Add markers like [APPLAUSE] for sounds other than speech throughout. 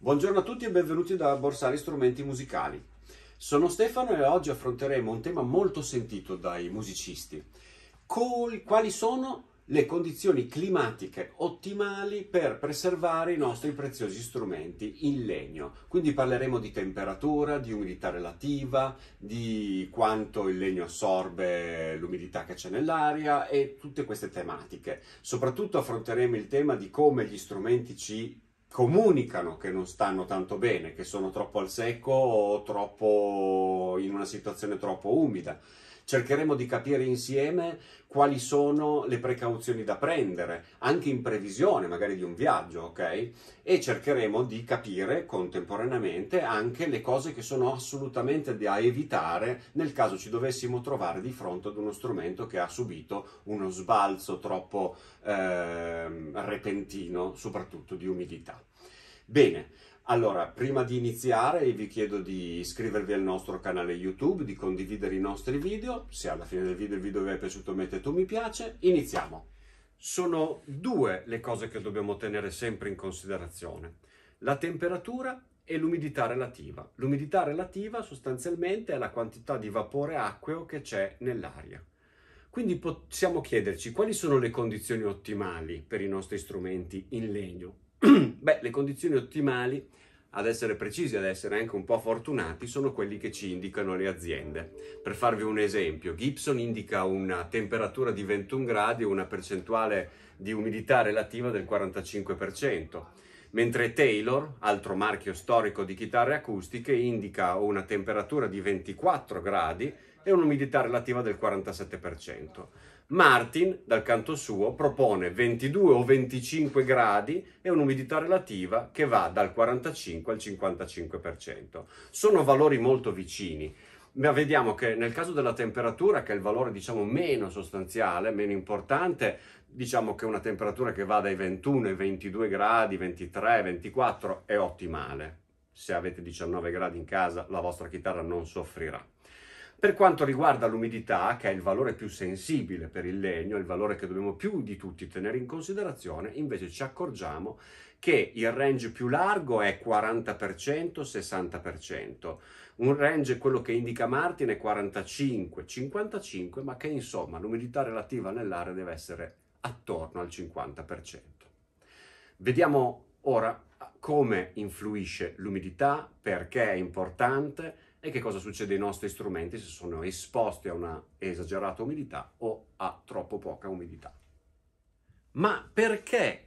Buongiorno a tutti e benvenuti da Borsari Strumenti Musicali. Sono Stefano e oggi affronteremo un tema molto sentito dai musicisti. Col, quali sono le condizioni climatiche ottimali per preservare i nostri preziosi strumenti in legno. Quindi parleremo di temperatura, di umidità relativa, di quanto il legno assorbe l'umidità che c'è nell'aria e tutte queste tematiche. Soprattutto affronteremo il tema di come gli strumenti ci comunicano che non stanno tanto bene, che sono troppo al secco o troppo in una situazione troppo umida cercheremo di capire insieme quali sono le precauzioni da prendere, anche in previsione magari di un viaggio, ok? E cercheremo di capire contemporaneamente anche le cose che sono assolutamente da evitare nel caso ci dovessimo trovare di fronte ad uno strumento che ha subito uno sbalzo troppo eh, repentino, soprattutto di umidità. Bene, allora, prima di iniziare vi chiedo di iscrivervi al nostro canale YouTube, di condividere i nostri video, se alla fine del video il video vi è piaciuto mettete un mi piace, iniziamo. Sono due le cose che dobbiamo tenere sempre in considerazione, la temperatura e l'umidità relativa. L'umidità relativa sostanzialmente è la quantità di vapore acqueo che c'è nell'aria. Quindi possiamo chiederci quali sono le condizioni ottimali per i nostri strumenti in legno. [CLEARS THROAT] Beh, le condizioni ottimali ad essere precisi, ad essere anche un po' fortunati, sono quelli che ci indicano le aziende. Per farvi un esempio, Gibson indica una temperatura di 21 gradi e una percentuale di umidità relativa del 45%, mentre Taylor, altro marchio storico di chitarre acustiche, indica una temperatura di 24 gradi e un'umidità relativa del 47%. Martin, dal canto suo, propone 22 o 25 gradi e un'umidità relativa che va dal 45 al 55%. Sono valori molto vicini, ma vediamo che nel caso della temperatura, che è il valore diciamo meno sostanziale, meno importante, diciamo che una temperatura che va dai 21 ai 22 gradi, 23, 24 è ottimale. Se avete 19 gradi in casa, la vostra chitarra non soffrirà. Per quanto riguarda l'umidità, che è il valore più sensibile per il legno, il valore che dobbiamo più di tutti tenere in considerazione, invece ci accorgiamo che il range più largo è 40%-60%. Un range, quello che indica Martin, è 45-55, ma che insomma l'umidità relativa nell'area deve essere attorno al 50%. Vediamo ora come influisce l'umidità, perché è importante, e che cosa succede ai nostri strumenti se sono esposti a una esagerata umidità o a troppo poca umidità? Ma perché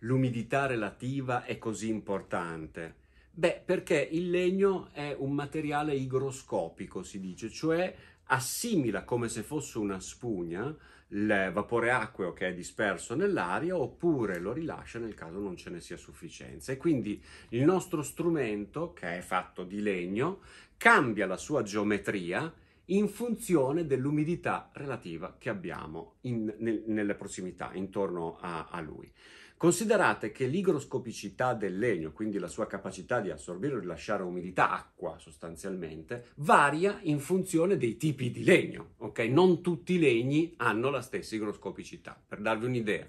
l'umidità relativa è così importante? Beh, perché il legno è un materiale igroscopico, si dice, cioè assimila come se fosse una spugna il vapore acqueo che è disperso nell'aria oppure lo rilascia nel caso non ce ne sia sufficienza. E quindi il nostro strumento, che è fatto di legno, cambia la sua geometria in funzione dell'umidità relativa che abbiamo in, nel, nelle prossimità, intorno a, a lui. Considerate che l'igroscopicità del legno, quindi la sua capacità di assorbire o rilasciare umidità, acqua sostanzialmente, varia in funzione dei tipi di legno, ok? Non tutti i legni hanno la stessa igroscopicità. Per darvi un'idea,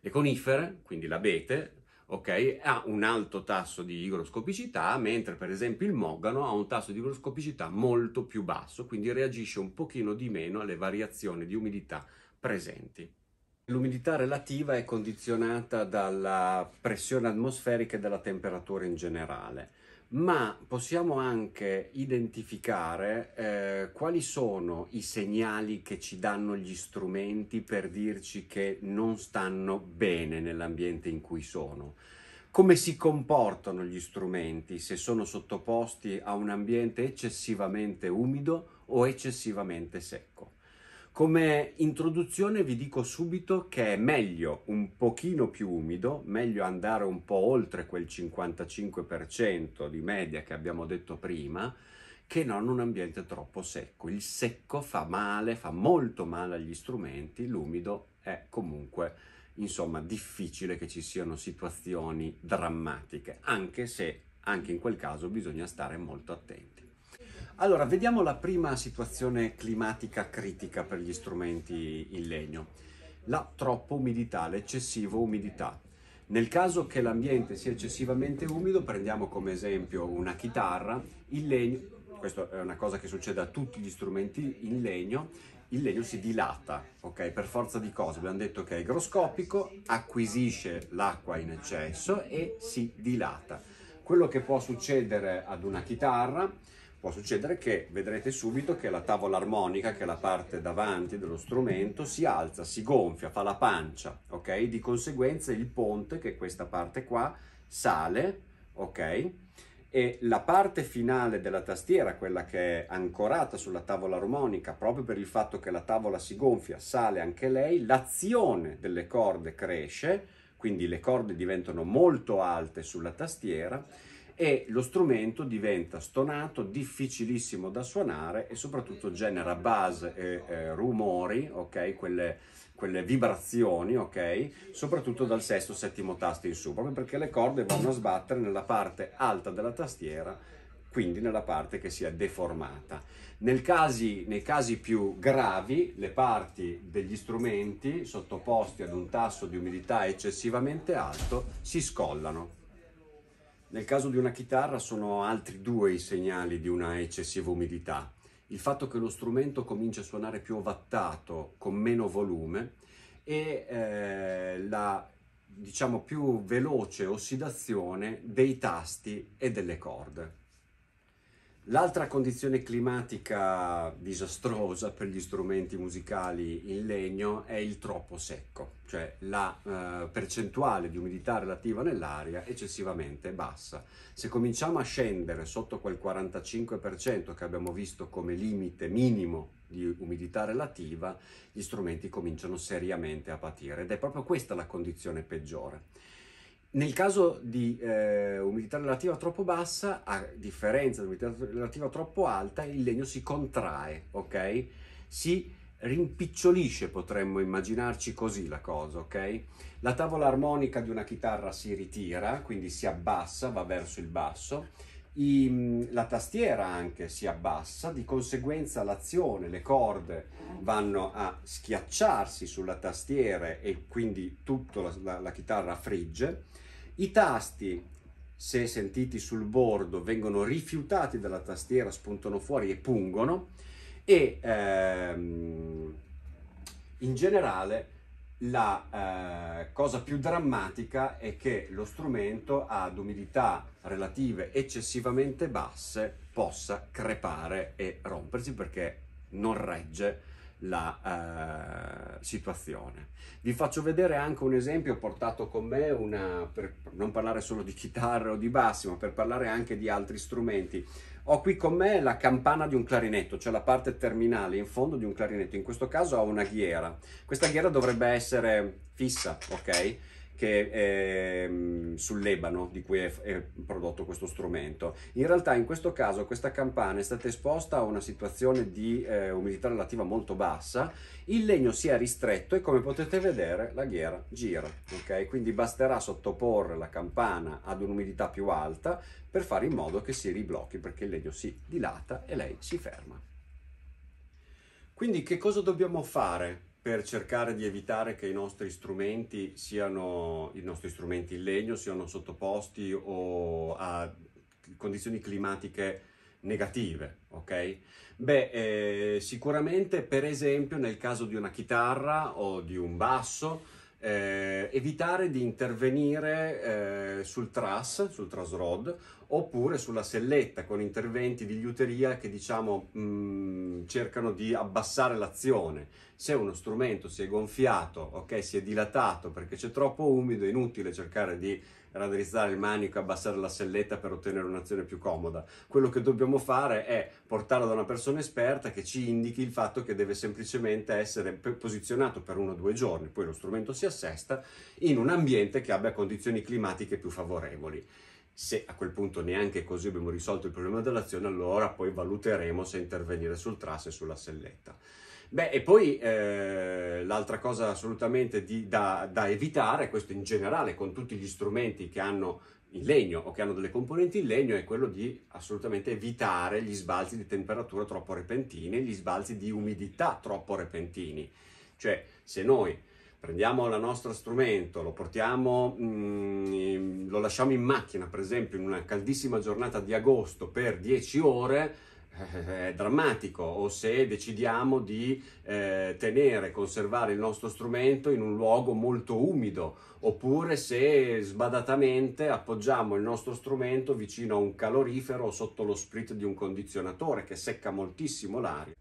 le conifere, quindi l'abete, okay, ha un alto tasso di igroscopicità, mentre per esempio il mogano ha un tasso di igroscopicità molto più basso, quindi reagisce un pochino di meno alle variazioni di umidità presenti. L'umidità relativa è condizionata dalla pressione atmosferica e dalla temperatura in generale, ma possiamo anche identificare eh, quali sono i segnali che ci danno gli strumenti per dirci che non stanno bene nell'ambiente in cui sono. Come si comportano gli strumenti se sono sottoposti a un ambiente eccessivamente umido o eccessivamente secco? Come introduzione vi dico subito che è meglio un pochino più umido, meglio andare un po' oltre quel 55% di media che abbiamo detto prima, che non un ambiente troppo secco. Il secco fa male, fa molto male agli strumenti, l'umido è comunque insomma difficile che ci siano situazioni drammatiche, anche se anche in quel caso bisogna stare molto attenti. Allora, vediamo la prima situazione climatica critica per gli strumenti in legno. La troppa umidità, l'eccessiva umidità. Nel caso che l'ambiente sia eccessivamente umido, prendiamo come esempio una chitarra, il legno, questa è una cosa che succede a tutti gli strumenti in legno, il legno si dilata, ok? Per forza di cose, abbiamo detto che è igroscopico, acquisisce l'acqua in eccesso e si dilata. Quello che può succedere ad una chitarra può succedere che vedrete subito che la tavola armonica, che è la parte davanti dello strumento, si alza, si gonfia, fa la pancia, ok? Di conseguenza il ponte, che è questa parte qua, sale, ok? E la parte finale della tastiera, quella che è ancorata sulla tavola armonica, proprio per il fatto che la tavola si gonfia, sale anche lei, l'azione delle corde cresce, quindi le corde diventano molto alte sulla tastiera e lo strumento diventa stonato, difficilissimo da suonare e soprattutto genera buzz e eh, rumori, ok? Quelle, quelle vibrazioni, ok? Soprattutto dal sesto, settimo tasto in su, proprio perché le corde vanno a sbattere nella parte alta della tastiera quindi nella parte che si è deformata. Casi, nei casi più gravi, le parti degli strumenti sottoposti ad un tasso di umidità eccessivamente alto si scollano. Nel caso di una chitarra sono altri due i segnali di una eccessiva umidità. Il fatto che lo strumento comincia a suonare più ovattato, con meno volume, e eh, la diciamo più veloce ossidazione dei tasti e delle corde. L'altra condizione climatica disastrosa per gli strumenti musicali in legno è il troppo secco, cioè la eh, percentuale di umidità relativa nell'aria eccessivamente bassa. Se cominciamo a scendere sotto quel 45% che abbiamo visto come limite minimo di umidità relativa, gli strumenti cominciano seriamente a patire ed è proprio questa la condizione peggiore. Nel caso di eh, umidità relativa troppo bassa, a differenza di umidità relativa troppo alta, il legno si contrae, ok? Si rimpicciolisce, potremmo immaginarci così la cosa, ok? La tavola armonica di una chitarra si ritira, quindi si abbassa, va verso il basso. I, mm, la tastiera anche si abbassa, di conseguenza l'azione, le corde vanno a schiacciarsi sulla tastiera e quindi tutta la, la, la chitarra frigge i tasti, se sentiti sul bordo, vengono rifiutati dalla tastiera, spuntano fuori e pungono e ehm, in generale la eh, cosa più drammatica è che lo strumento ad umidità relative eccessivamente basse possa crepare e rompersi perché non regge la eh, situazione. Vi faccio vedere anche un esempio, ho portato con me una, per non parlare solo di chitarra o di bassi, ma per parlare anche di altri strumenti. Ho qui con me la campana di un clarinetto, cioè la parte terminale in fondo di un clarinetto, in questo caso ho una ghiera. Questa ghiera dovrebbe essere fissa, ok? che è ehm, sull'ebano di cui è, è prodotto questo strumento. In realtà in questo caso questa campana è stata esposta a una situazione di eh, umidità relativa molto bassa, il legno si è ristretto e come potete vedere la ghiera gira, ok? Quindi basterà sottoporre la campana ad un'umidità più alta per fare in modo che si riblocchi perché il legno si dilata e lei si ferma. Quindi che cosa dobbiamo fare per cercare di evitare che i nostri strumenti siano, i nostri strumenti in legno siano sottoposti o a condizioni climatiche negative, ok? Beh, eh, sicuramente per esempio nel caso di una chitarra o di un basso, eh, evitare di intervenire eh, sul truss, sul truss rod, oppure sulla selletta con interventi di liuteria che diciamo mh, mm, cercano di abbassare l'azione se uno strumento si è gonfiato, ok, si è dilatato perché c'è troppo umido, è inutile cercare di raddrizzare il manico, e abbassare la selletta per ottenere un'azione più comoda. Quello che dobbiamo fare è portarlo da una persona esperta che ci indichi il fatto che deve semplicemente essere posizionato per uno o due giorni, poi lo strumento si assesta in un ambiente che abbia condizioni climatiche più favorevoli. Se a quel punto neanche così abbiamo risolto il problema dell'azione, allora poi valuteremo se intervenire sul trasso e sulla selletta. Beh, e poi eh, l'altra cosa assolutamente di, da, da evitare, questo in generale con tutti gli strumenti che hanno in legno o che hanno delle componenti in legno è quello di assolutamente evitare gli sbalzi di temperatura troppo repentini, gli sbalzi di umidità troppo repentini. Cioè, se noi prendiamo il nostro strumento, lo portiamo, mm, lo lasciamo in macchina, per esempio, in una caldissima giornata di agosto per 10 ore, eh, è drammatico o se decidiamo di eh, tenere, conservare il nostro strumento in un luogo molto umido oppure se sbadatamente appoggiamo il nostro strumento vicino a un calorifero o sotto lo sprit di un condizionatore che secca moltissimo l'aria.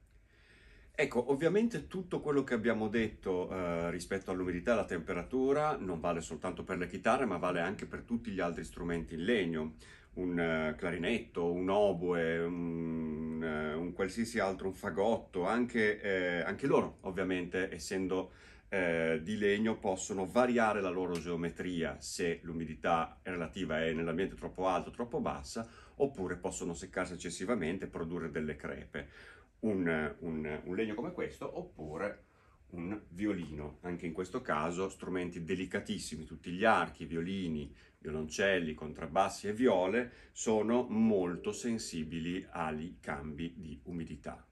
Ecco, ovviamente tutto quello che abbiamo detto eh, rispetto all'umidità e alla temperatura non vale soltanto per le chitarre, ma vale anche per tutti gli altri strumenti in legno un eh, clarinetto, un oboe, un, eh, un qualsiasi altro, un fagotto, anche, eh, anche loro ovviamente essendo eh, di legno possono variare la loro geometria se l'umidità relativa è nell'ambiente troppo alta o troppo bassa oppure possono seccarsi eccessivamente e produrre delle crepe. Un, un, un legno come questo oppure un violino, anche in questo caso strumenti delicatissimi, tutti gli archi, violini, violoncelli, contrabbassi e viole sono molto sensibili ai cambi di umidità.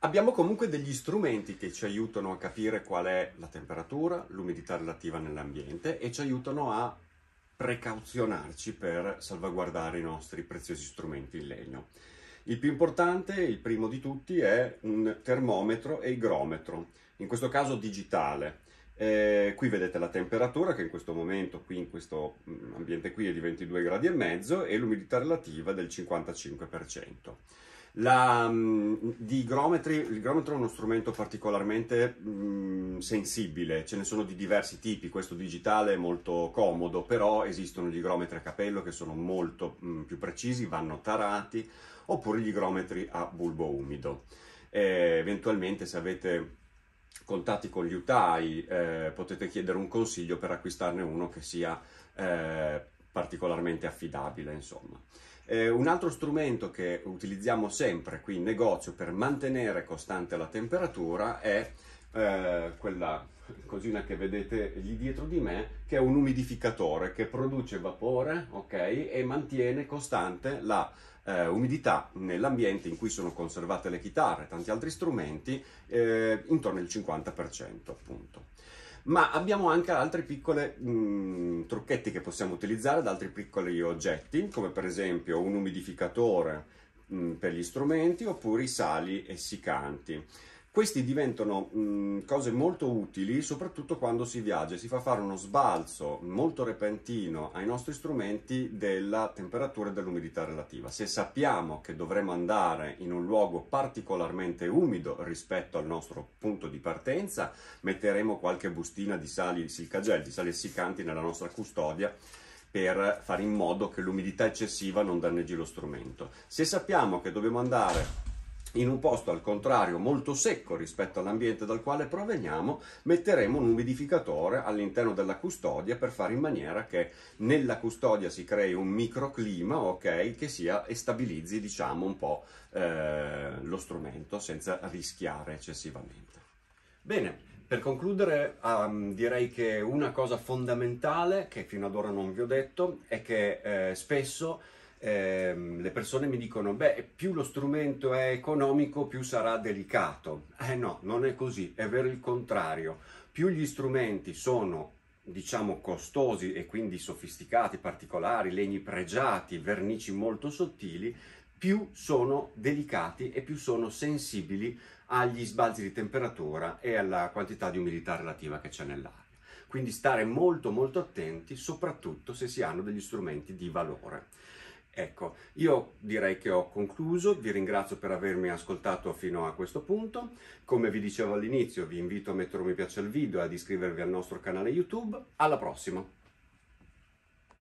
Abbiamo comunque degli strumenti che ci aiutano a capire qual è la temperatura, l'umidità relativa nell'ambiente e ci aiutano a precauzionarci per salvaguardare i nostri preziosi strumenti in legno. Il più importante, il primo di tutti, è un termometro e igrometro, in questo caso digitale. Eh, qui vedete la temperatura che in questo momento, qui in questo mm, ambiente qui è di 22 gradi e mezzo e l'umidità relativa del 55%. La, mm, di igrometri, il grometro è uno strumento particolarmente mh, mm, sensibile, ce ne sono di diversi tipi, questo digitale è molto comodo, però esistono gli igrometri a capello che sono molto mh, mm, più precisi, vanno tarati, oppure gli igrometri a bulbo umido. E eventualmente se avete contatti con gli utai eh, potete chiedere un consiglio per acquistarne uno che sia eh, particolarmente affidabile, insomma. Eh, un altro strumento che utilizziamo sempre qui in negozio per mantenere costante la temperatura è eh, quella cosina che vedete lì dietro di me, che è un umidificatore che produce vapore okay, e mantiene costante la eh, umidità nell'ambiente in cui sono conservate le chitarre e tanti altri strumenti eh, intorno al 50%. Appunto ma abbiamo anche altri piccoli mm, trucchetti che possiamo utilizzare ad altri piccoli oggetti, come per esempio un umidificatore mh, mm, per gli strumenti oppure i sali essiccanti. Questi diventano mh, mm, cose molto utili soprattutto quando si viaggia, si fa fare uno sbalzo molto repentino ai nostri strumenti della temperatura e dell'umidità relativa. Se sappiamo che dovremo andare in un luogo particolarmente umido rispetto al nostro punto di partenza, metteremo qualche bustina di sali silcagel, di sali essiccanti nella nostra custodia per fare in modo che l'umidità eccessiva non danneggi lo strumento. Se sappiamo che dobbiamo andare in un posto al contrario molto secco rispetto all'ambiente dal quale proveniamo, metteremo un umidificatore all'interno della custodia per fare in maniera che nella custodia si crei un microclima, ok, che sia e stabilizzi, diciamo, un po' eh, lo strumento senza rischiare eccessivamente. Bene. Per concludere um, direi che una cosa fondamentale che fino ad ora non vi ho detto è che eh, spesso ehm, le persone mi dicono, beh, più lo strumento è economico, più sarà delicato. Eh no, non è così, è vero il contrario. Più gli strumenti sono diciamo costosi e quindi sofisticati, particolari, legni pregiati, vernici molto sottili, più sono delicati e più sono sensibili agli sbalzi di temperatura e alla quantità di umidità relativa che c'è nell'aria. Quindi stare molto molto attenti, soprattutto se si hanno degli strumenti di valore. Ecco, io direi che ho concluso, vi ringrazio per avermi ascoltato fino a questo punto. Come vi dicevo all'inizio, vi invito a mettere un mi piace al video e ad iscrivervi al nostro canale YouTube. Alla prossima!